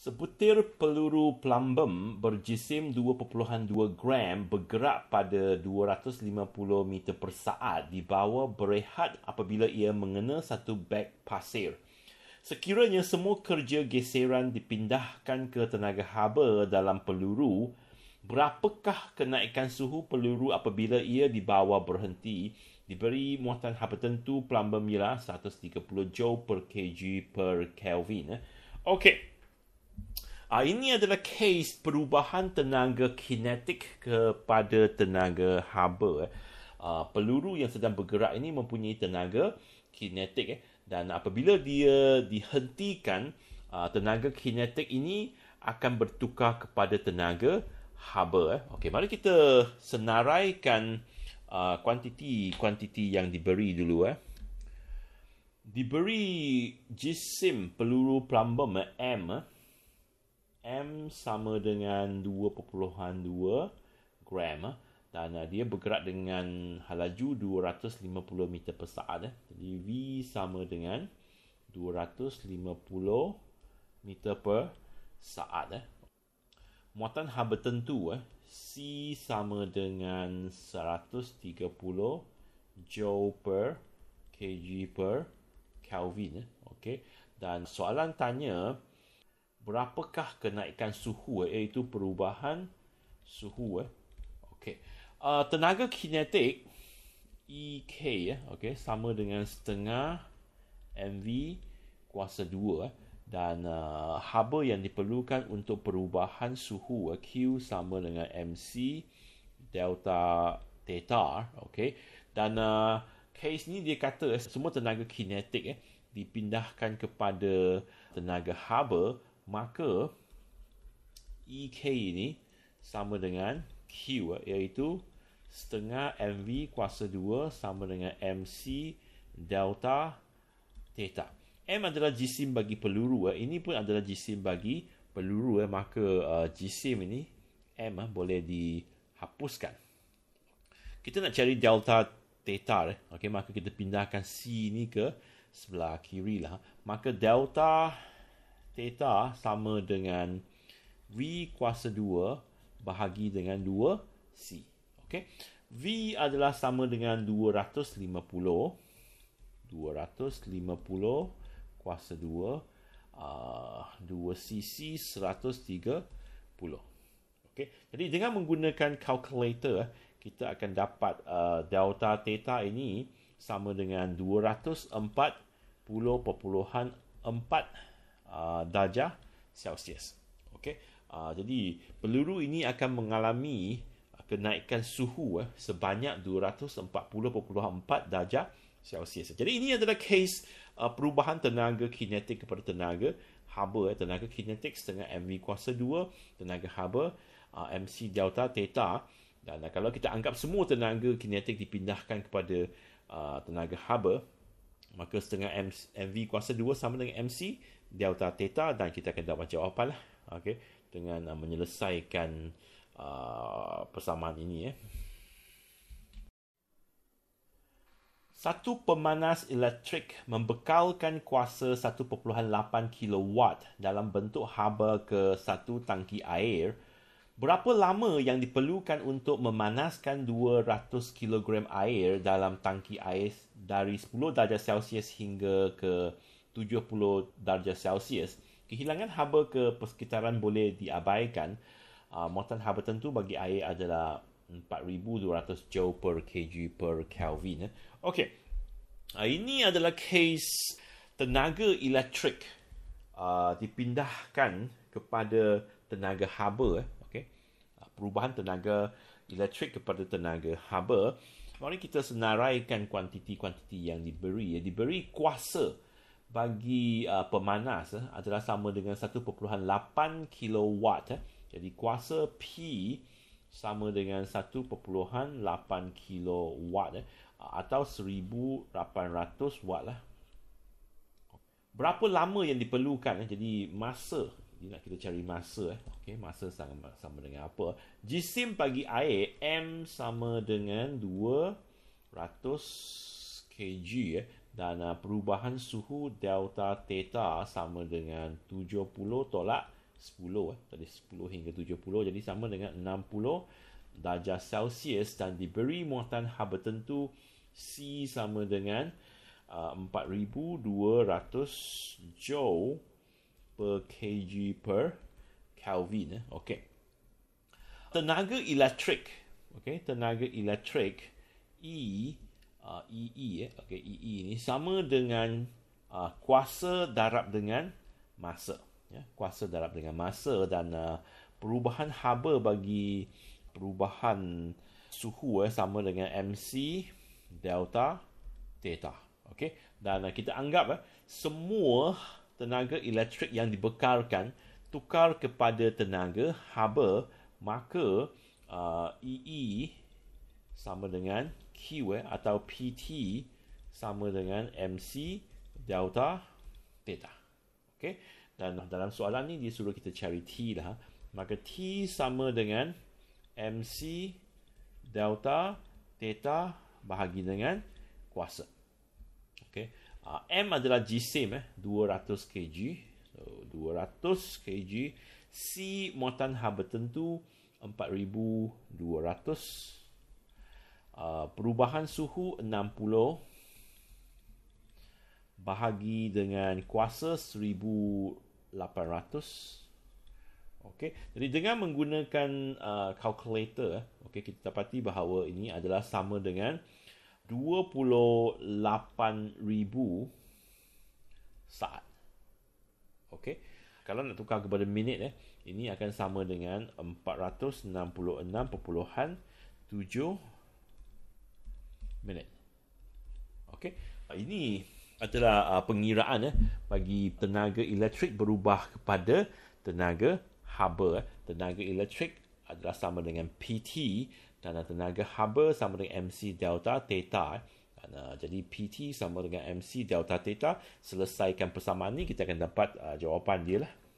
Sebutir peluru plumbum berjisim 2.2 gram bergerak pada 250 meter per saat di bawah berehat apabila ia mengena satu beg pasir. Sekiranya semua kerja geseran dipindahkan ke tenaga haba dalam peluru, berapakah kenaikan suhu peluru apabila ia di bawah berhenti diberi muatan haba tentu plumbum ialah 130 joule per kg per kelvin. Okey, Uh, ini adalah case perubahan tenaga kinetik kepada tenaga haba. Eh. Uh, peluru yang sedang bergerak ini mempunyai tenaga kinetik. Eh. Dan apabila dia dihentikan, uh, tenaga kinetik ini akan bertukar kepada tenaga haba. Eh. Okay, mari kita senaraikan kuantiti-kuantiti uh, yang diberi dulu. Eh. Diberi jisim peluru plumbum eh, M. Eh m sama dengan 2.2 gram eh. dan eh, dia bergerak dengan laju 250 meter per saat eh. Jadi v sama dengan 250 meter per saat Muatan haba tentu c sama dengan 130 joule per kg per kelvin eh. Okey. Dan soalan tanya berapakah kenaikan suhu eh? iaitu perubahan suhu eh okey uh, tenaga kinetik ek ya eh? okey sama dengan setengah mv kuasa 2 eh dan uh, haba yang diperlukan untuk perubahan suhu eh, q sama dengan mc delta theta okey dan uh, case ni dia kata eh, semua tenaga kinetik eh dipindahkan kepada tenaga haba maka EK ini sama dengan Q iaitu setengah MV kuasa 2 sama dengan MC delta theta. M adalah jisim bagi peluru. Eh. Ini pun adalah jisim bagi peluru. Eh. Maka uh, jisim ini M eh, boleh dihapuskan. Kita nak cari delta theta. Okay, maka kita pindahkan C ini ke sebelah kiri. Maka delta theta sama dengan V kuasa 2 bahagi dengan 2C. Okay. V adalah sama dengan 250. 250 kuasa 2. Uh, 2 cc 130 okay. jadi dengan menggunakan kalkulator eh, kita akan dapat uh, delta theta ini sama dengan uh, darjah Celsius. Okey. Uh, jadi peluru ini akan mengalami ah, kenaikan suhu eh, sebanyak 240.4 darjah Celsius. Jadi ini adalah case uh, perubahan tenaga kinetik kepada tenaga haba eh, tenaga kinetik setengah MV kuasa 2 tenaga haba uh, MC delta theta dan uh, kalau kita anggap semua tenaga kinetik dipindahkan kepada uh, tenaga haba maka setengah MV kuasa 2 sama dengan MC delta theta dan kita akan dapat jawapan lah. Okay. Dengan uh, menyelesaikan uh, persamaan ini. Eh. Satu pemanas elektrik membekalkan kuasa 1.8 kW dalam bentuk haba ke satu tangki air. Berapa lama yang diperlukan untuk memanaskan 200 kg air dalam tangki air dari 10 darjah Celsius hingga ke 70 darjah Celsius. Kehilangan haba ke persekitaran boleh diabaikan. Uh, muatan haba tentu bagi air adalah 4,200 Joule per kg per Kelvin. Eh. Okey. Uh, ini adalah kes tenaga elektrik uh, dipindahkan kepada tenaga haba. Eh. Okay. Uh, perubahan tenaga elektrik kepada tenaga haba. Mari kita senaraikan kuantiti-kuantiti yang diberi. Ya. Diberi kuasa bagi uh, pemanas uh, adalah sama dengan 1.8 kilowatt uh. jadi kuasa P sama dengan 1.8 kilowatt uh, atau 1800 watt lah berapa lama yang diperlukan uh, jadi masa jadi nak kita cari masa eh. Okay, masa sama, sama dengan apa? Jisim bagi air M sama dengan 200 kg eh dan uh, perubahan suhu delta theta sama dengan 70 tolak 10 eh. Tadi 10 hingga 70 jadi sama dengan 60 darjah Celsius dan diberi muatan haba tentu C sama dengan uh, 4200 Joule per kg per Kelvin eh. okey tenaga elektrik Okay, tenaga elektrik E uh, ah, EE ya. Eh. Okey EE e ni sama dengan uh, kuasa darab dengan masa ya. Kuasa darab dengan masa dan uh, perubahan haba bagi perubahan suhu ya sama dengan MC delta theta. Okey dan uh, kita anggap ya, semua tenaga elektrik yang dibekalkan tukar kepada tenaga haba maka uh, EE sama dengan QA eh, atau PT sama dengan MC delta theta. okay? Dan dalam soalan ni dia suruh kita cari T lah. Maka T sama dengan MC delta theta bahagi dengan kuasa. okay? Uh, M adalah jisim eh 200 kg. So 200 kg C muatan haba tentu 4200 Uh, perubahan suhu 60 bahagi dengan kuasa 1800 okey jadi dengan menggunakan uh, calculator okey kita dapati bahawa ini adalah sama dengan 28000 saat okey kalau nak tukar kepada minit eh ini akan sama dengan 466.7 minit. Okey. Ah, ini adalah ah, pengiraan eh, bagi tenaga elektrik berubah kepada tenaga haba. Eh. Tenaga elektrik adalah sama dengan PT dan tenaga haba sama dengan MC delta theta. Eh. Dan, uh, jadi PT sama dengan MC delta theta. Selesaikan persamaan ini, kita akan dapat uh, jawapan dia. Lah.